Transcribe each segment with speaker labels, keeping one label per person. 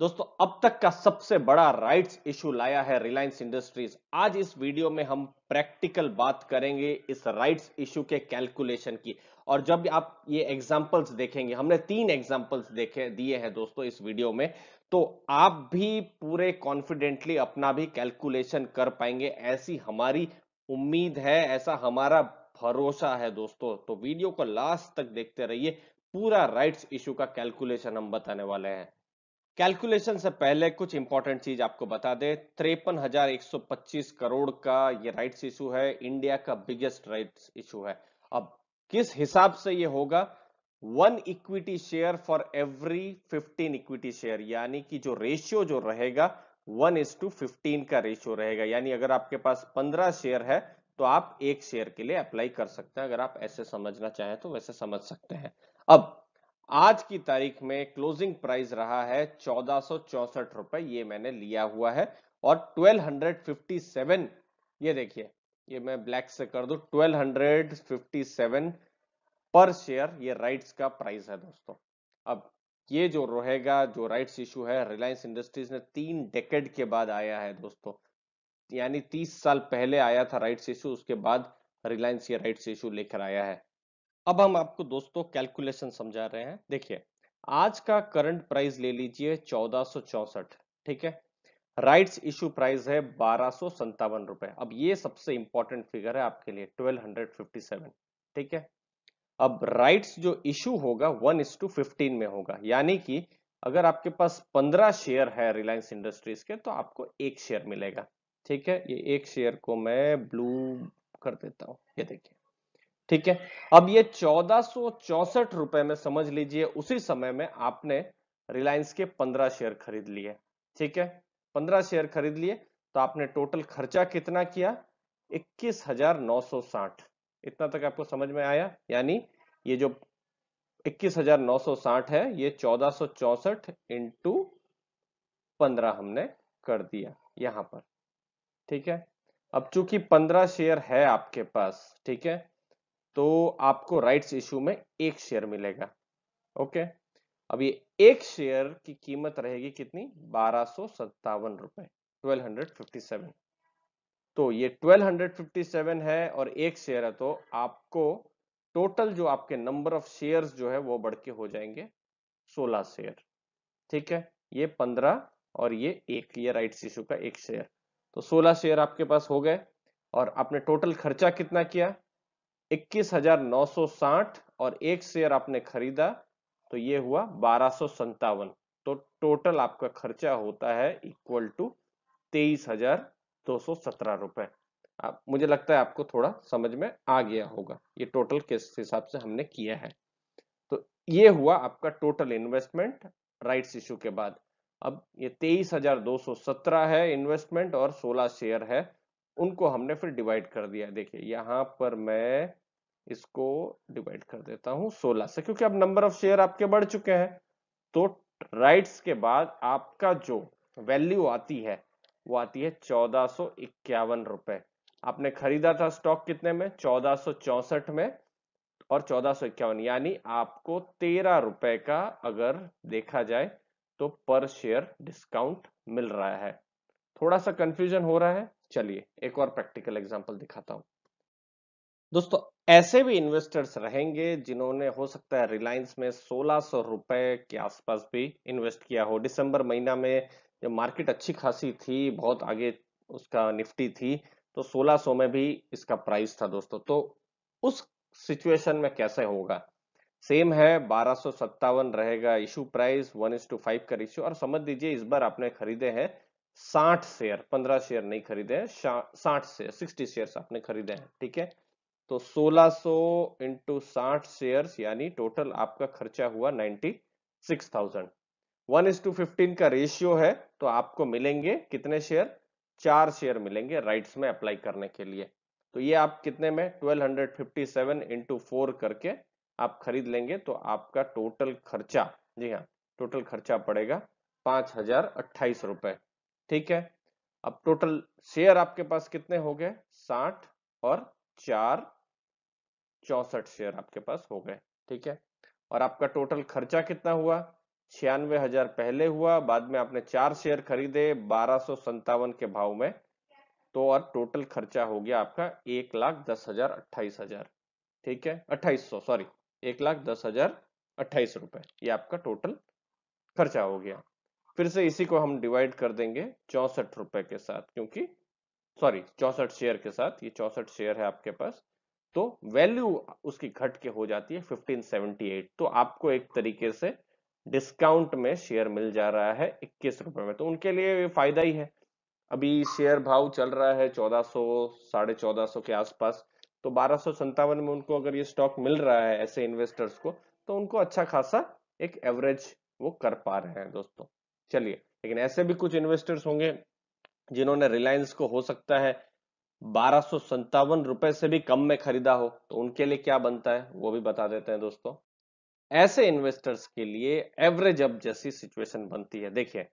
Speaker 1: दोस्तों अब तक का सबसे बड़ा राइट्स इशू लाया है रिलायंस इंडस्ट्रीज आज इस वीडियो में हम प्रैक्टिकल बात करेंगे इस राइट्स इशू के कैलकुलेशन की और जब आप ये एग्जांपल्स देखेंगे हमने तीन एग्जांपल्स देखे दिए हैं दोस्तों इस वीडियो में तो आप भी पूरे कॉन्फिडेंटली अपना भी कैलकुलेशन कर पाएंगे ऐसी हमारी उम्मीद है ऐसा हमारा भरोसा है दोस्तों तो वीडियो को लास्ट तक देखते रहिए पूरा राइट्स इशू का कैलकुलेशन हम बताने वाले हैं कैलकुलेशन से पहले कुछ इंपॉर्टेंट चीज आपको बता दें तिरपन हजार एक सौ पच्चीस करोड़ का ये राइट्स इशू है इंडिया का बिगेस्ट राइट्स इशू है अब किस हिसाब से ये होगा one equity share for every fifteen equity share यानी कि जो रेशियो जो रहेगा वन इज टू फिफ्टीन का रेशियो रहेगा यानी अगर आपके पास पंद्रह शेयर है तो आप एक शेयर के लिए अप्लाई कर सकते हैं अगर आप ऐसे समझना चाहें तो वैसे समझ सकते हैं अब आज की तारीख में क्लोजिंग प्राइस रहा है चौदह रुपए ये मैंने लिया हुआ है और 1257 ये देखिए ये मैं ब्लैक से कर दू 1257 पर शेयर ये राइट्स का प्राइस है दोस्तों अब ये जो रहेगा जो राइट्स इशू है रिलायंस इंडस्ट्रीज ने तीन डेकेड के बाद आया है दोस्तों यानी 30 साल पहले आया था राइट्स इशू उसके बाद रिलायंस ये राइट्स इशू लेकर आया है अब हम आपको दोस्तों कैलकुलेशन समझा रहे हैं देखिए आज का करंट प्राइस ले लीजिए चौदह ठीक है राइट्स इशू प्राइस है बारह रुपए अब ये सबसे इंपॉर्टेंट फिगर है आपके लिए 1257 ठीक है अब राइट्स जो इशू होगा वन इस टू फिफ्टीन में होगा यानी कि अगर आपके पास पंद्रह शेयर है रिलायंस इंडस्ट्रीज के तो आपको एक शेयर मिलेगा ठीक है ये एक शेयर को मैं ब्लू कर देता हूं ये देखिए ठीक है अब ये चौदह रुपए में समझ लीजिए उसी समय में आपने रिलायंस के पंद्रह शेयर खरीद लिए ठीक है पंद्रह शेयर खरीद लिए तो आपने टोटल खर्चा कितना किया इक्कीस हजार नौ साठ इतना तक आपको समझ में आया यानी ये जो इक्कीस हजार नौ सौ साठ है ये चौदह सौ चौसठ इंटू पंद्रह हमने कर दिया यहां पर ठीक है अब चूंकि पंद्रह शेयर है आपके पास ठीक है तो आपको राइट्स इशू में एक शेयर मिलेगा ओके अब ये एक शेयर की कीमत रहेगी कितनी बारह सो सत्तावन रुपए ट्वेल्व हंड्रेड फिफ्टी सेवन तो ये 1257 है और एक शेयर है तो आपको टोटल जो आपके नंबर ऑफ शेयर्स जो है वो बढ़ के हो जाएंगे 16 शेयर ठीक है ये 15 और ये एक ये राइट्स इशू का एक शेयर तो 16 शेयर आपके पास हो गए और आपने टोटल खर्चा कितना किया इक्कीस हजार नौ सौ साठ और एक शेयर आपने खरीदा तो ये हुआ बारह तो टोटल आपका खर्चा होता है इक्वल टू तेईस हजार दो सत्रह आप मुझे लगता है आपको थोड़ा समझ में आ गया होगा ये टोटल किस हिसाब से हमने किया है तो ये हुआ आपका टोटल इन्वेस्टमेंट राइट्स इश्यू के बाद अब ये तेईस हजार दो सौ सत्रह है इन्वेस्टमेंट और सोलह शेयर है उनको हमने फिर डिवाइड कर दिया देखिए यहाँ पर मैं इसको डिवाइड कर देता हूं 16 से क्योंकि अब नंबर ऑफ शेयर आपके बढ़ चुके हैं तो राइट्स के बाद आपका जो वैल्यू आती है वो आती है चौदह रुपए आपने खरीदा था स्टॉक कितने में चौदह में और चौदह यानी आपको तेरह रुपए का अगर देखा जाए तो पर शेयर डिस्काउंट मिल रहा है थोड़ा सा कंफ्यूजन हो रहा है चलिए एक और प्रैक्टिकल एग्जांपल दिखाता हूं दोस्तों ऐसे भी इन्वेस्टर्स रहेंगे जिन्होंने हो सकता है रिलायंस में सोलह सौ रुपए के आसपास भी इन्वेस्ट किया हो दिसंबर महीना में जब मार्केट अच्छी खासी थी बहुत आगे उसका निफ्टी थी तो 1600 में भी इसका प्राइस था दोस्तों तो उस सिचुएशन में कैसे होगा सेम है बारह रहेगा issue price one is to five का इश्यू और समझ लीजिए इस बार आपने खरीदे हैं साठ शेयर पंद्रह शेयर नहीं खरीदे हैं साठ शेयर सिक्सटी शेयर आपने खरीदे हैं ठीक है तो 1600 सौ इंटू साठ शेयर यानी टोटल आपका खर्चा हुआ 96,000 वन इज टू फिफ्टीन का रेशियो है तो आपको मिलेंगे कितने शेयर चार शेयर मिलेंगे राइट्स में अप्लाई करने के लिए तो ये आप कितने में 1257 hundred fifty seven into four करके आप खरीद लेंगे तो आपका टोटल खर्चा जी हाँ टोटल खर्चा पड़ेगा पांच हजार अट्ठाईस रुपए ठीक है अब टोटल शेयर आपके पास कितने हो गए साठ और चार चौसठ शेयर आपके पास हो गए ठीक है और आपका टोटल खर्चा कितना हुआ छियानवे हजार पहले हुआ बाद में आपने चार शेयर खरीदे बारह के भाव में तो और टोटल खर्चा हो गया आपका एक लाख दस हजार अट्ठाईस हजार ठीक है अट्ठाईस सौ सॉरी एक लाख दस हजार अट्ठाईस रुपए ये आपका टोटल खर्चा हो गया फिर से इसी को हम डिवाइड कर देंगे चौसठ रुपए के साथ क्योंकि सॉरी चौसठ शेयर के साथ ये चौसठ शेयर है आपके पास तो वैल्यू उसकी घट के हो जाती है 1578 तो आपको एक तरीके से डिस्काउंट में शेयर मिल जा रहा है इक्कीस रुपए में तो उनके लिए फायदा ही है अभी शेयर भाव चल रहा है चौदह सौ साढ़े चौदह सौ के आसपास तो बारह में उनको अगर ये स्टॉक मिल रहा है ऐसे इन्वेस्टर्स को तो उनको अच्छा खासा एक एवरेज वो कर पा रहे हैं दोस्तों चलिए लेकिन ऐसे भी कुछ इन्वेस्टर्स होंगे जिन्होंने रिलायंस को हो सकता है बारह रुपए से भी कम में खरीदा हो तो उनके लिए क्या बनता है वो भी बता देते हैं दोस्तों ऐसे इन्वेस्टर्स के लिए एवरेज अब जैसी सिचुएशन बनती है देखिए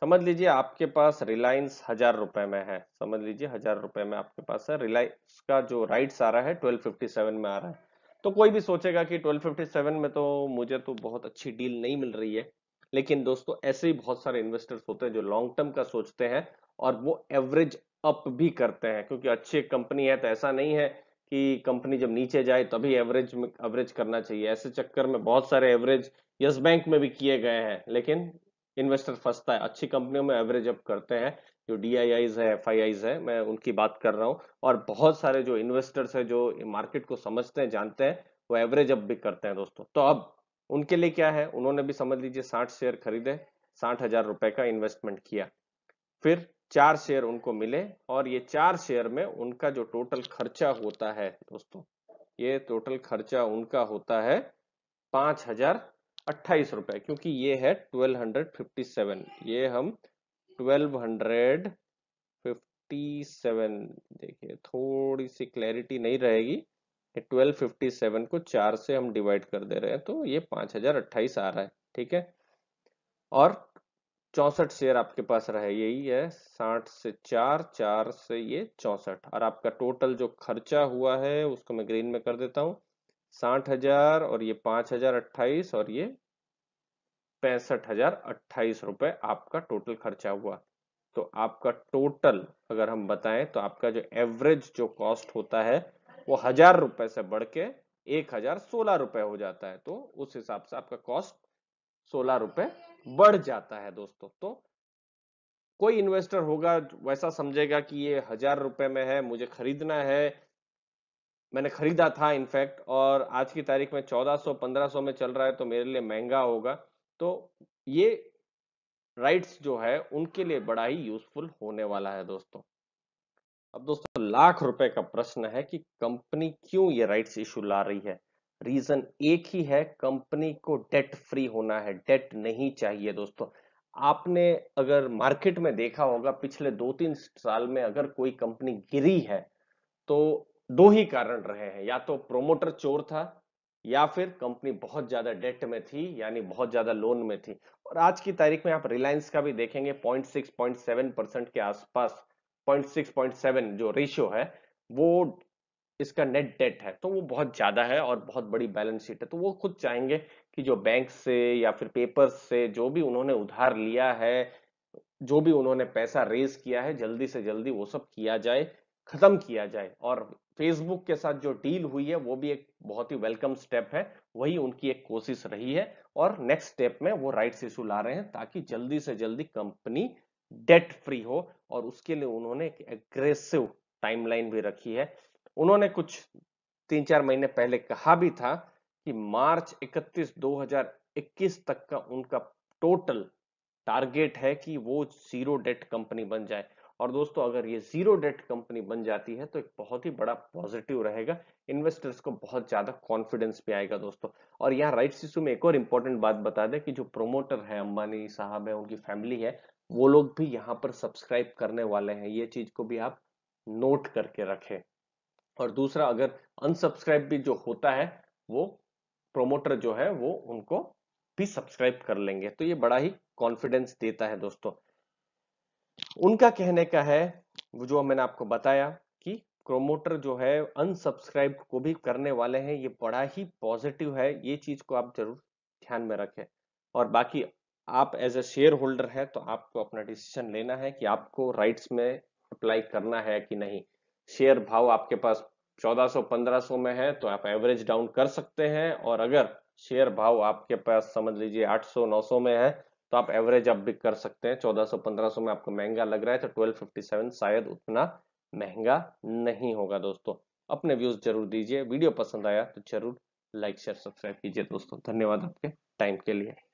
Speaker 1: समझ लीजिए आपके पास रिलायंस हजार रुपए में है समझ लीजिए हजार रुपए में आपके पास है रिलायंस का जो राइट्स आ रहा है 1257 में आ रहा है तो कोई भी सोचेगा कि 1257 में तो मुझे तो बहुत अच्छी डील नहीं मिल रही है लेकिन दोस्तों ऐसे ही बहुत सारे इन्वेस्टर्स होते हैं जो लॉन्ग टर्म का सोचते हैं और वो एवरेज अप भी करते हैं क्योंकि अच्छी कंपनी है तो ऐसा नहीं है कि कंपनी जब नीचे जाए तभी एवरेज में एवरेज करना चाहिए ऐसे चक्कर में बहुत सारे एवरेज यस बैंक में भी किए गए हैं लेकिन इन्वेस्टर फंसता है अच्छी कंपनियों में एवरेज अप करते हैं जो डी आई आईज है एफ आई आईज है मैं उनकी बात कर रहा हूँ और बहुत सारे जो इन्वेस्टर्स है जो मार्केट को समझते हैं जानते हैं वो एवरेज अप भी करते हैं दोस्तों तो अब उनके लिए क्या है उन्होंने भी समझ लीजिए साठ शेयर खरीदे साठ हजार रुपए का इन्वेस्टमेंट किया फिर चार शेयर उनको मिले और ये चार शेयर में उनका जो टोटल खर्चा होता है दोस्तों ये टोटल खर्चा उनका होता है पांच हजार अट्ठाईस रुपए क्योंकि ये है ट्वेल्व हंड्रेड फिफ्टी सेवन ये हम ट्वेल्व हंड्रेड फिफ्टी सेवन देखिए थोड़ी सी क्लैरिटी नहीं रहेगी ट्वेल्व फिफ्टी सेवन को चार से हम डिवाइड कर दे रहे हैं तो ये पांच हजार अट्ठाईस आ रहा है ठीक है और चौसठ शेयर आपके पास रहे यही है साठ से चार चार से ये चौसठ और आपका टोटल जो खर्चा हुआ है उसको मैं ग्रीन में कर देता हूँ साठ हजार और ये पांच हजार अट्ठाईस और ये पैंसठ हजार अट्ठाईस रुपए आपका टोटल खर्चा हुआ तो आपका टोटल अगर हम बताएं तो आपका जो एवरेज जो कॉस्ट होता है वो हजार रुपए से बढ़ के एक हजार सोलह रुपए हो जाता है तो उस हिसाब से आपका कॉस्ट सोलह रुपए बढ़ जाता है दोस्तों तो कोई इन्वेस्टर होगा वैसा समझेगा कि ये हजार रुपए में है मुझे खरीदना है मैंने खरीदा था इनफैक्ट और आज की तारीख में 1400 1500 में चल रहा है तो मेरे लिए महंगा होगा तो ये राइट्स जो है उनके लिए बड़ा ही यूजफुल होने वाला है दोस्तों अब दोस्तों लाख रुपए का प्रश्न है कि कंपनी क्यों ये राइट्स इशू ला रही है रीजन एक ही है कंपनी को डेट फ्री होना है डेट नहीं चाहिए दोस्तों आपने अगर मार्केट में देखा होगा पिछले दो तीन साल में अगर कोई कंपनी गिरी है तो दो ही कारण रहे हैं या तो प्रोमोटर चोर था या फिर कंपनी बहुत ज्यादा डेट में थी यानी बहुत ज्यादा लोन में थी और आज की तारीख में आप रिलायंस का भी देखेंगे 0.6 0.7 परसेंट के आसपास 0.6 0.7 जो रेशियो है वो इसका नेट डेट है तो वो बहुत ज़्यादा है और बहुत बड़ी बैलेंस शीट है तो वो खुद चाहेंगे कि जो बैंक से या फिर पेपर से जो भी उन्होंने उधार लिया है जो भी उन्होंने पैसा रेज किया है जल्दी से जल्दी वो सब किया जाए खत्म किया जाए और फेसबुक के साथ जो डील हुई है वो भी एक बहुत ही वेलकम स्टेप है वही उनकी एक कोशिश रही है और नेक्स्ट स्टेप में वो राइट्स इशू ला रहे हैं ताकि जल्दी से जल्दी कंपनी डेट फ्री हो और उसके लिए उन्होंने एक एग्रेसिव टाइमलाइन भी रखी है उन्होंने कुछ तीन चार महीने पहले कहा भी था कि मार्च 31 2021 तक का उनका टोटल टारगेट है कि वो जीरो डेट कंपनी बन जाए और दोस्तों अगर ये जीरो डेट कंपनी बन जाती है तो एक बहुत ही बड़ा पॉजिटिव रहेगा इन्वेस्टर्स को बहुत ज्यादा कॉन्फिडेंस भी आएगा दोस्तों और यहाँ राइट इशू में एक और इंपॉर्टेंट बात बता दें कि जो प्रोमोटर है अंबानी साहब है उनकी फैमिली है वो लोग भी यहाँ पर सब्सक्राइब करने वाले हैं ये चीज को भी आप नोट करके रखें और दूसरा अगर अनसब्सक्राइब भी जो होता है वो प्रोमोटर जो है वो उनको भी सब्सक्राइब कर लेंगे तो ये बड़ा ही कॉन्फिडेंस देता है दोस्तों उनका कहने का है जो मैंने आपको बताया कि प्रोमोटर जो है अनसब्सक्राइब को भी करने वाले हैं ये बड़ा ही पॉजिटिव है ये चीज को आप जरूर ध्यान में रखें और बाकी आप एज ए शेयर होल्डर है तो आपको अपना डिसीजन लेना है कि आपको राइट्स में अप्लाई करना है कि नहीं शेयर भाव आपके पास 1400-1500 में है तो आप एवरेज डाउन कर सकते हैं और अगर शेयर भाव आपके पास समझ लीजिए 800-900 में है तो आप एवरेज अब भी कर सकते हैं 1400-1500 में आपको महंगा लग रहा है तो 1257 शायद उतना महंगा नहीं होगा दोस्तों अपने व्यूज जरूर दीजिए वीडियो पसंद आया तो जरूर लाइक शेयर सब्सक्राइब कीजिए दोस्तों धन्यवाद आपके टाइम के लिए